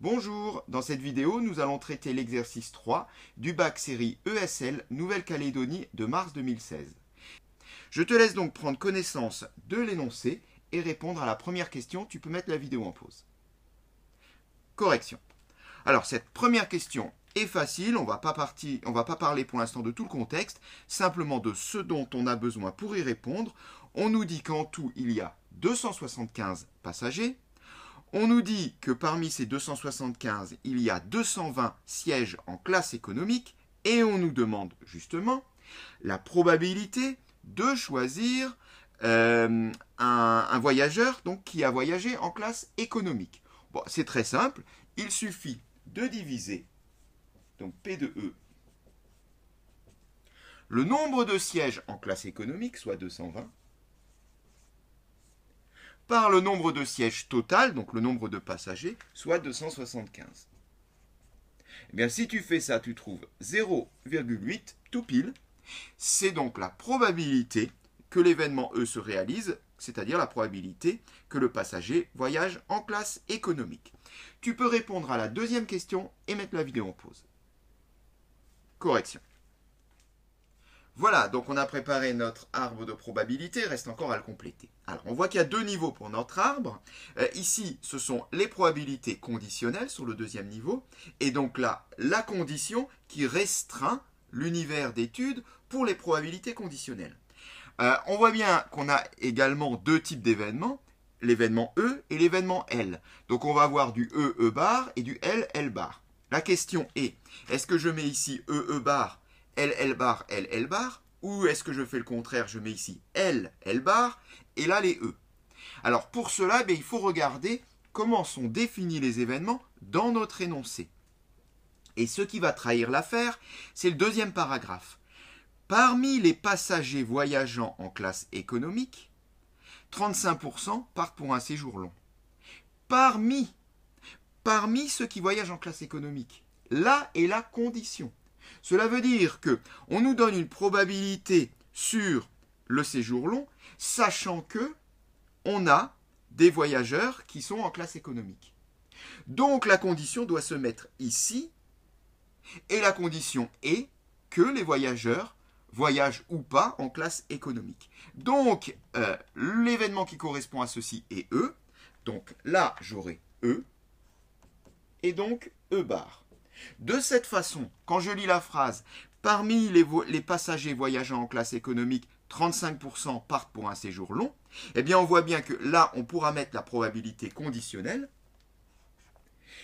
Bonjour, dans cette vidéo, nous allons traiter l'exercice 3 du bac série ESL Nouvelle-Calédonie de mars 2016. Je te laisse donc prendre connaissance de l'énoncé et répondre à la première question. Tu peux mettre la vidéo en pause. Correction. Alors, cette première question est facile, on va va pas parler pour l'instant de tout le contexte, simplement de ce dont on a besoin pour y répondre. On nous dit qu'en tout, il y a 275 passagers, on nous dit que parmi ces 275, il y a 220 sièges en classe économique et on nous demande justement la probabilité de choisir euh, un, voyageur donc, qui a voyagé en classe économique. c'est très simple, il suffit de diviser donc P de E le nombre de sièges en classe économique, soit 220, par le nombre de sièges total, donc le nombre de passagers, soit 275. Eh bien, si tu fais ça, tu trouves 0,8 tout pile. C'est donc la probabilité que l'événement E se réalise, c'est-à-dire la probabilité que le passager voyage en classe économique. Tu peux répondre à la deuxième question et mettre la vidéo en pause. Correction. Voilà, donc on a préparé notre arbre de probabilité, reste encore à le compléter. Alors, on voit qu'il y a deux niveaux pour notre arbre. Euh, ici, ce sont les probabilités conditionnelles sur le deuxième niveau, et donc là, la condition qui restreint l'univers d'études pour les probabilités conditionnelles. Euh, on voit bien qu'on a également deux types d'événements, l'événement E et l'événement L. Donc on va avoir du E, E bar et du L, L bar. La question est, est-ce que je mets ici E, E bar L, L bar, L, L bar, ou est-ce que je fais le contraire, je mets ici L, L bar, et là les E. Alors pour cela, eh il faut regarder comment sont définis les événements dans notre énoncé. Et ce qui va trahir l'affaire, c'est le deuxième paragraphe. Parmi les passagers voyageant en classe économique, 35% partent pour un séjour long. Parmi, parmi ceux qui voyagent en classe économique, là est la condition. Cela veut dire que on nous donne une probabilité sur le séjour long, sachant que on a des voyageurs qui sont en classe économique. Donc la condition doit se mettre ici, et la condition est que les voyageurs voyagent ou pas en classe économique. Donc euh, l'événement qui correspond à ceci est E. Donc là j'aurai E, et donc E bar. De cette façon, quand je lis la phrase Parmi les, passagers voyageant en classe économique, 35% partent pour un séjour long, eh bien on voit bien que là, on pourra mettre la probabilité conditionnelle,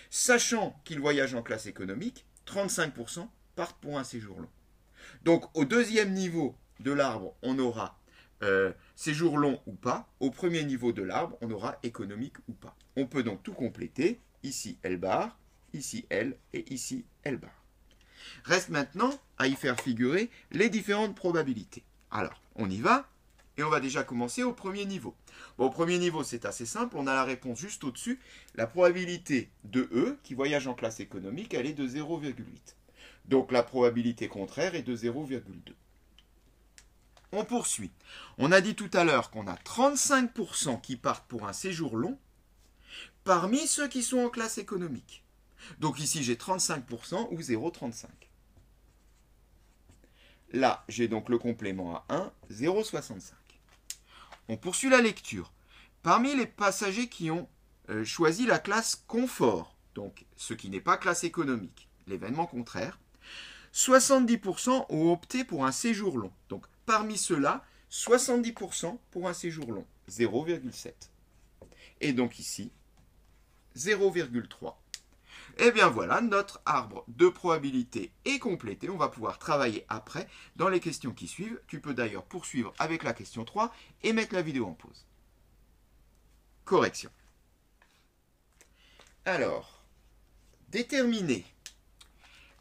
sachant qu'ils voyagent en classe économique, 35% partent pour un séjour long. Donc au deuxième niveau de l'arbre, on aura euh, séjour long ou pas. Au premier niveau de l'arbre, on aura économique ou pas. On peut donc tout compléter. Ici, L bar, ici L et ici L bar. Reste maintenant à y faire figurer les différentes probabilités. Alors, on y va et on va déjà commencer au premier niveau. au premier niveau, c'est assez simple, on a la réponse juste au-dessus. La probabilité de E qui voyage en classe économique, elle est de 0,8. Donc la probabilité contraire est de 0,2. On poursuit. On a dit tout à l'heure qu'on a 35% qui partent pour un séjour long parmi ceux qui sont en classe économique. Donc ici, j'ai 35% ou 0,35. Là, j'ai donc le complément à 1, 0,65. On poursuit la lecture. Parmi les passagers qui ont euh, choisi la classe confort, donc ce qui n'est pas classe économique, l'événement contraire, 70% ont opté pour un séjour long. Donc parmi ceux-là, 70% pour un séjour long, 0,7. Et donc ici, 0,3. Et eh bien voilà, notre arbre de probabilité est complété. On va pouvoir travailler après dans les questions qui suivent. Tu peux d'ailleurs poursuivre avec la question 3 et mettre la vidéo en pause. Correction. Alors, déterminer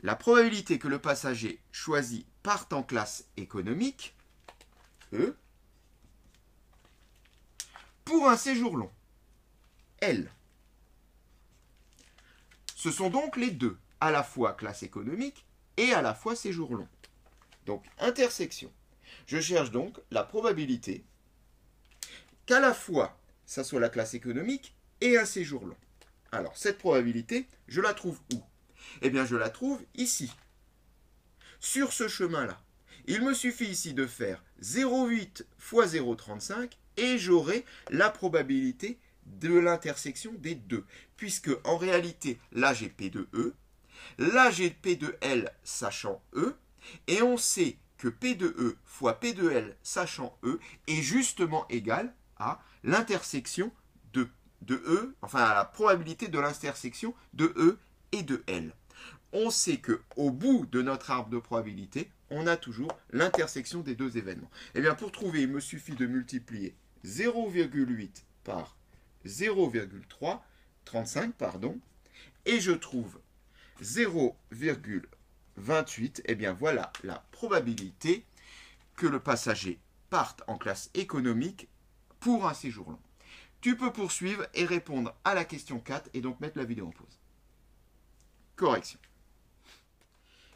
la probabilité que le passager choisi parte en classe économique, E, pour un séjour long, L. Ce sont donc les deux, à la fois classe économique et à la fois séjour long. Donc intersection. Je cherche donc la probabilité qu'à la fois ça soit la classe économique et un séjour long. Alors cette probabilité, je la trouve où Eh bien je la trouve ici, sur ce chemin-là. Il me suffit ici de faire 0,8 x 0,35 et j'aurai la probabilité de l'intersection des deux, puisque en réalité P de E, P de L sachant E, et on sait que P de E fois P de L sachant E est justement égal à l'intersection de, E, enfin à la probabilité de l'intersection de E et de L. On sait que au bout de notre arbre de probabilité, on a toujours l'intersection des deux événements. Et eh bien pour trouver, il me suffit de multiplier 0,8 par 0,35, pardon, et je trouve 0,28, et eh bien voilà la probabilité que le passager parte en classe économique pour un séjour long. Tu peux poursuivre et répondre à la question 4 et donc mettre la vidéo en pause. Correction.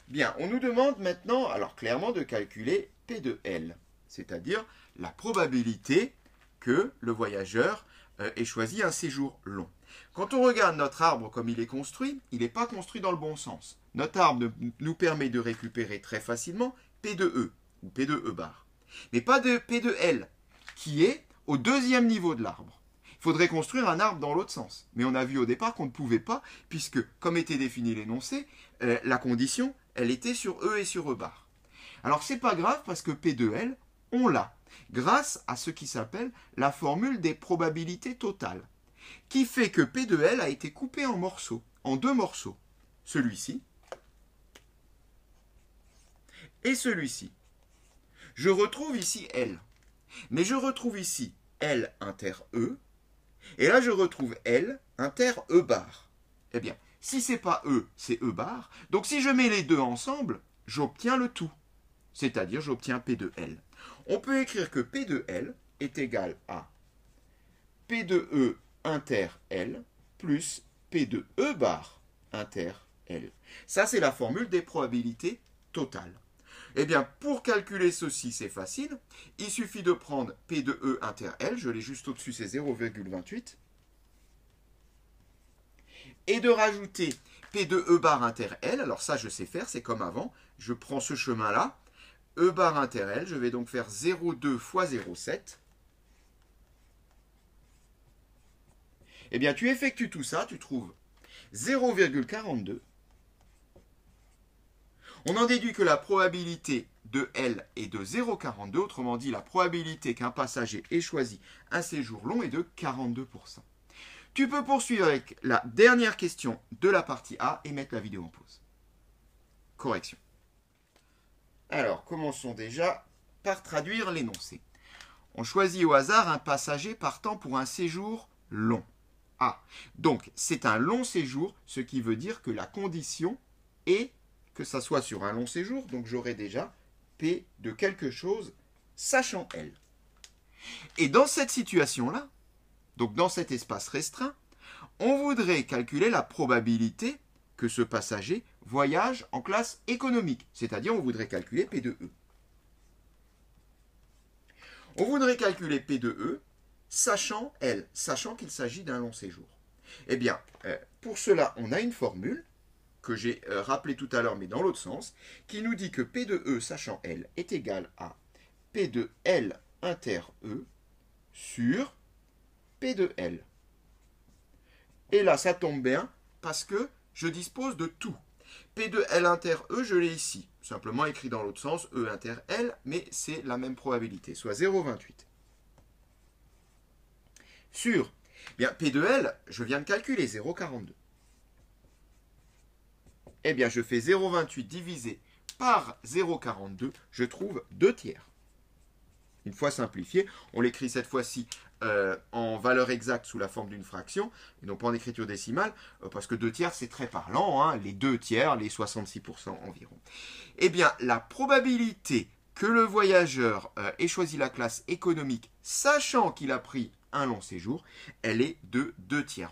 Bien, on nous demande maintenant, alors clairement, de calculer P de L, c'est-à-dire la probabilité que le voyageur et euh, choisi un séjour long. Quand on regarde notre arbre comme il est construit, il n'est pas construit dans le bon sens. Notre arbre nous permet de récupérer très facilement P 2 E, ou P 2 E bar, mais pas de P 2 L, qui est au deuxième niveau de l'arbre. Il faudrait construire un arbre dans l'autre sens. Mais on a vu au départ qu'on ne pouvait pas, puisque, comme était défini l'énoncé, euh, la condition, elle était sur E et sur E bar. Alors ce n'est pas grave, parce que P 2 L, on l'a, grâce à ce qui s'appelle la formule des probabilités totales, qui fait que P de L a été coupé en morceaux, en deux morceaux, celui-ci et celui-ci. Je retrouve ici L, mais je retrouve ici L inter E, et là je retrouve L inter E bar. Eh bien, si c'est pas E, c'est E bar, donc si je mets les deux ensemble, j'obtiens le tout, c'est-à-dire j'obtiens P de L. On peut écrire que P de L est égal à P de E inter L plus P de E bar inter L. Ça, c'est la formule des probabilités totales. Eh bien, pour calculer ceci, c'est facile. Il suffit de prendre P de E inter L, je l'ai juste au-dessus, c'est 0,28, et de rajouter P de E bar inter L. Alors ça, je sais faire, c'est comme avant. Je prends ce chemin-là, E bar L, je vais donc faire 0,2 fois 0,7. Eh bien, tu effectues tout ça, tu trouves 0,42. On en déduit que la probabilité de L est de 0,42, autrement dit la probabilité qu'un passager ait choisi un séjour long est de 42%. Tu peux poursuivre avec la dernière question de la partie A et mettre la vidéo en pause. Correction. Alors, commençons déjà par traduire l'énoncé. On choisit au hasard un passager partant pour un séjour long. Ah, donc c'est un long séjour, ce qui veut dire que la condition est que ça soit sur un long séjour, donc j'aurai déjà P de quelque chose, sachant L. Et dans cette situation-là, donc dans cet espace restreint, on voudrait calculer la probabilité que ce passager voyage en classe économique, c'est-à-dire on voudrait calculer P de E. On voudrait calculer P de E, sachant L, sachant qu'il s'agit d'un long séjour. Eh bien, euh, pour cela, on a une formule que j'ai euh, rappelée tout à l'heure, mais dans l'autre sens, qui nous dit que P de E, sachant L, est égal à P de L inter E sur P de L. Et là, ça tombe bien, parce que je dispose de tout. P2L inter E, je l'ai ici. Simplement écrit dans l'autre sens, E inter L, mais c'est la même probabilité, soit 0,28. Sur eh bien, p de l je viens de calculer 0,42. Eh bien, je fais 0,28 divisé par 0,42, je trouve 2 tiers une fois simplifié. On l'écrit cette fois-ci euh, en valeur exacte sous la forme d'une fraction, et non pas en écriture décimale, euh, parce que deux tiers, c'est très parlant, hein, les deux tiers, les 66% environ. Eh bien, la probabilité que le voyageur euh, ait choisi la classe économique, sachant qu'il a pris un long séjour, elle est de deux tiers.